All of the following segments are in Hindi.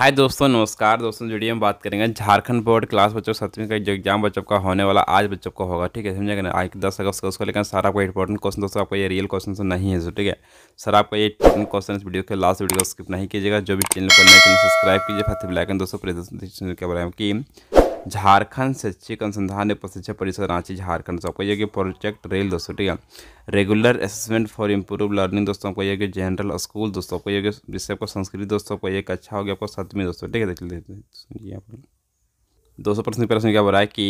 हाय दोस्तों नमस्कार दोस्तों जुड़िए हम बात करेंगे झारखंड बोर्ड क्लास बच्चों सतवीं का जो एग्जाम बच्चों का होने वाला आज बच्चों का होगा ठीक है समझेगा ना आज दस अगस्त का उसको लेकिन सर आपका इंपॉर्टेंट क्वेश्चन दोस्तों आपका ये रियल क्वेश्चन तो नहीं है ठीक है सर आपका ये इंपॉर्टेंट क्वेश्चन वीडियो के लास्ट वीडियो को स्किप नहीं कीजिएगा जो भी चैनल पर नहीं सब्सक्राइब कीजिए फिर ब्लैकन दोस्तों के बारे में कि झारखंड शैक्षिक अनुसंधान एवं प्रशिक्षण परिषद रांची झारखंड दोस्तों आपको ये कि प्रोजेक्ट रेल दोस्तों ठीक है regular assessment for improve learning दोस्तों आपको ये कि जनरल स्कूल दोस्तों आपको ये कि जिससे आपको संस्कृत दोस्तों आपको ये कि अच्छा हो गया आपको सतमी दोस्तों ठीक है देख लेते सुनिए आप दोस्तों प्रश्न प्रश्न क्या बोला है कि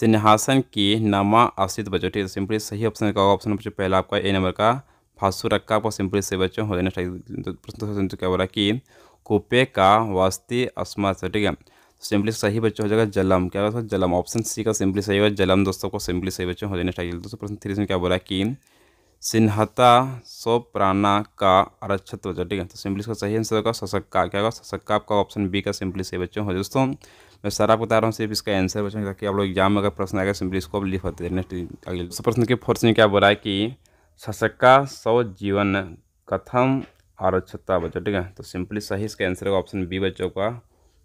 सिन्हासन की नामा आश्रित बच्चों ठीक है सिंपली सही ऑप्शन का ऑप्शन बच्चों पहला आपका ए नंबर का फांसू रखा आपको सिंपली से बच्चों हो जाए प्रश्न क्या बोला कि कुपे का वास्ती अस्मा ठीक है सिंपली सही बच्चों हो जाएगा जलम क्या होगा जलम ऑप्शन सी का सिंपली सही होगा जलम दोस्तों को सिंपली सही बच्चों हो जाना चाहिए दोस्तों प्रश्न थ्री में क्या बोला कि सिन्हता प्राणा का आरक्षित जाए ठीक है तो सिंपली इसका सही आंसर होगा सशक्का क्या होगा सशक्का आपका ऑप्शन बी का सिंपली सही बच्चों हो जाए दोस्तों मैं सर आपको बता रहा हूँ सिर्फ इसका आंसर बच्चों ताकि आप लोग एग्जाम में अगर प्रश्न आएगा सिंपली इसको लिख होते नेक्स्ट दोस्तों प्रश्न के फोर्थ में क्या बोला है कि सशक्का सौ जीवन कथम आरक्षता बच्चों ठीक है तो सिंपली सही इसका आंसर होगा ऑप्शन बी बच्चों का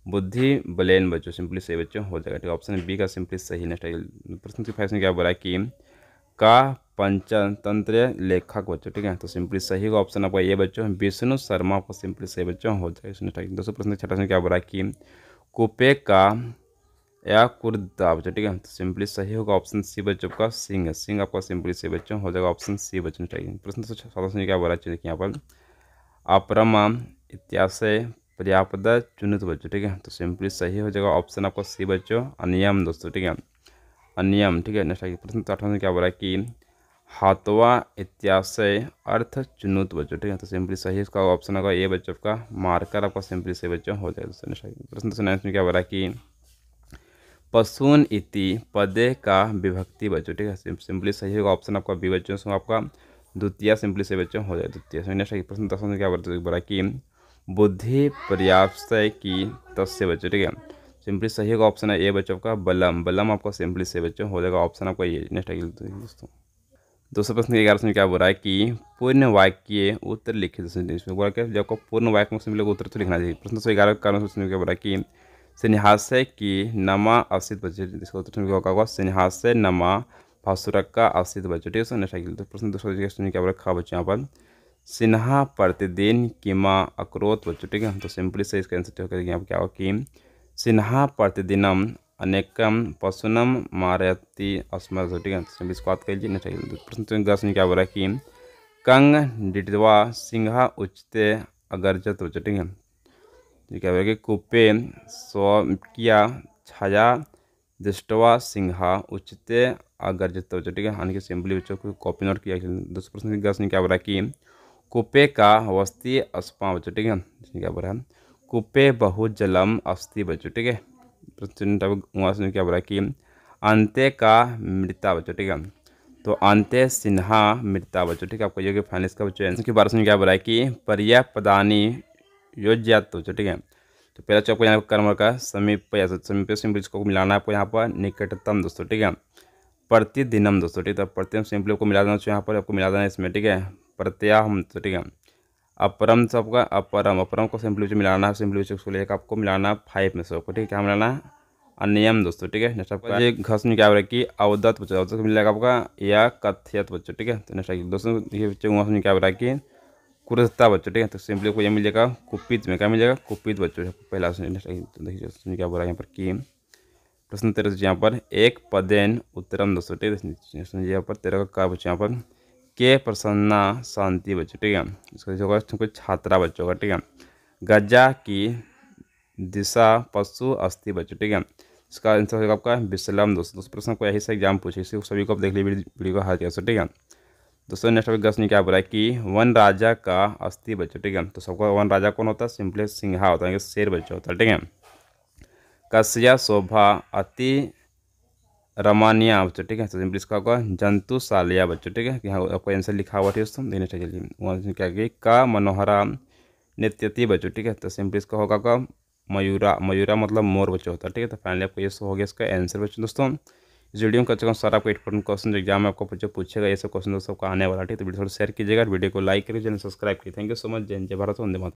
बुद्धि बलेन बच्चों सिंपली सही बच्चों हो जाएगा ठीक है ऑप्शन बी का सिंपली सही नेक्स्ट प्रश्न फाइव में क्या बोला कि का पंचतंत्र लेखक बच्चों ठीक है तो सिंपली सही का ऑप्शन आपका ये बच्चों विष्णु शर्मा आपका सिंपली सही बच्चों हो जाएगा दोस्तों प्रश्न छठा से क्या बोला कि कुपे का या कुर्दा बच्चों ठीक है तो सिंपली सही होगा ऑप्शन सी बच्चों का सिंह सिंह आपका सिंपली सही बच्चों हो जाएगा ऑप्शन सी बच्चों ठीक है प्रश्न तो सात क्या बोला चाहिए यहाँ पर अपरमा इतिहास पर्यापदा चुनित बच्चों ठीक है तो सिंपली सही हो जाएगा ऑप्शन आपका सी बच्चों अनियम दोस्तों ठीक है अनियम ठीक है नेक्स्ट प्रश्न तो में क्या बोला कि हाथवा इत्याशय अर्थ चुनुत बच्चों ठीक है तो सिंपली सही इसका ऑप्शन आपका ए बच्चों का मार्कर आपका सिंपली सही बच्चों हो जाएगा दोस्तों प्रश्न दोस्तों नेक्स्ट में क्या बोला कि पशुन इति पदे का विभक्ति बच्चों ठीक है सिंपली सही होगा ऑप्शन आपका बी बच्चों आपका द्वितीय सिंपली सही बच्चों हो जाएगा द्वितीय प्रश्न दस क्या बोला कि बुद्धि पर्याप्तय की तस् से बच्चों ठीक है सिंपली सही होगा ऑप्शन है ए बच्चों का बलम बलम आपका सिंपली से बच्चों हो जाएगा ऑप्शन आपका ये नेक्स्ट आगे दोस्तों दूसरा प्रश्न के ग्यारह में क्या बोला है कि पूर्ण वाक्य उत्तर लिखित इसमें बोला क्या जब आपको पूर्ण वाक्य में सिंपली उत्तर तो लिखना चाहिए प्रश्न सौ ग्यारह कारण में क्या बोला कि सिन्हास्य की नमा अवसित बच्चे इसका उत्तर होगा सिन्हास्य नमा भासुरक का अवसित बच्चे ठीक है नेक्स्ट आगे प्रश्न दूसरा क्या बोला खा बच्चे यहाँ पर सिन्हा प्रतिदिन किमा अक्रोत बच्चों ठीक है हम तो सिंपली से इसका आंसर करेंगे यहाँ पर क्या होगा कि सिन्हा प्रतिदिनम अनेकम पशुनम मारती अस्मर ठीक है सिंपली इसको बात कर लीजिए प्रश्न तो दस में क्या बोला कि कंग डिटवा सिंहा उचते अगरजत बच्चो ठीक है क्या बोला कि कुपे स्वकिया छाया दृष्टवा सिंहा उचते अगरजत बच्चो ठीक है यानी कि सिंपली बच्चों को कॉपी नोट किया दूसरे प्रश्न दस में क्या बोला कि कुपे का अवस्थि अस्पा बच्चों ठीक है क्या बोला है कुपे बहु जलम अस्थि बच्चों ठीक है प्रश्न वहाँ से क्या बोला कि अंत्य का मृता बच्चों ठीक है तो अंत्य सिन्हा मृता बच्चों ठीक है आपको योग्य फाइनल बच्चों के बारे में क्या बोला है कि पर्या पदानी योज्यात बच्चों ठीक है तो पहला चौक यहाँ पर कर्म का समीप समीप सिंपल इसको मिलाना है आपको यहाँ पर निकटतम दोस्तों ठीक है प्रतिदिनम दोस्तों ठीक है तो प्रतिदिन सिंपल को मिला देना चाहिए यहाँ पर आपको मिला देना इसमें ठीक है प्रत्याहम तो ठीक है अपरम सबका अपरम अपरम को सिंपली से मिलाना है सिंपली से उसको लेकर आपको मिलाना फाइव में सबको ठीक है क्या मिलाना है अनियम दोस्तों ठीक है नेक्स्ट आपका ये घस में क्या हो रहा है कि अवदत बच्चों अवदत्त मिल जाएगा आपका या कथियत बच्चों ठीक है तो नेक्स्ट दोस्तों ये बच्चे वहाँ में क्या हो रहा है कि कुरस्ता बच्चों ठीक है तो सिंपली को यह मिल जाएगा कुपित में क्या मिल जाएगा कुपित बच्चों पहला तो देखिए क्या बोल रहा है यहाँ पर कि प्रश्न तेरह यहाँ पर एक पदेन उत्तरम दोस्तों ठीक है तो यहाँ पर तेरह का बच्चों यहाँ पर के प्रसन्ना शांति बच्चों ठीक है इसका जो होगा तुमको छात्रा बच्चों का ठीक है गजा की दिशा पशु अस्थि बच्चों ठीक है इसका आंसर होगा आपका विश्लम दोस्तों दोस्तों प्रश्न को यही से एग्जाम पूछे इसी सभी को आप देख लीजिए वीडियो को हार कैसे ठीक है दोस्तों नेक्स्ट टॉपिक गश्न क्या बोला है कि वन राजा का अस्थि बच्चों ठीक है तो सबका वन राजा कौन होता है सिंपली सिंहा होता है शेर बच्चा होता है ठीक है कश्य शोभा अति रमानिया बच्चों ठीक है तो सिंपली इसका होगा जंतु सालिया बच्चों ठीक है यहाँ आपको आंसर लिखा हुआ ठीक दोस्तों देखने चाहिए वहाँ क्या कि का मनोहरा नित्यति बच्चों ठीक है तो सिंपली इसका होगा का मयूरा मयूरा मतलब मोर बच्चों होता है ठीक है तो फाइनली आपको ये हो गया इसका आंसर बच्चों दोस्तों इस वीडियो में कम से कम सारा आपको इंपॉर्टेंट क्वेश्चन एग्जाम में आपको बच्चों पूछेगा ये सब क्वेश्चन दोस्तों आपको आने वाला ठीक है तो वीडियो थोड़ा शेयर कीजिएगा वीडियो को लाइक करिए चैनल सब्सक्राइब करिए थैंक यू सो मच जय जय भारत वंदे मत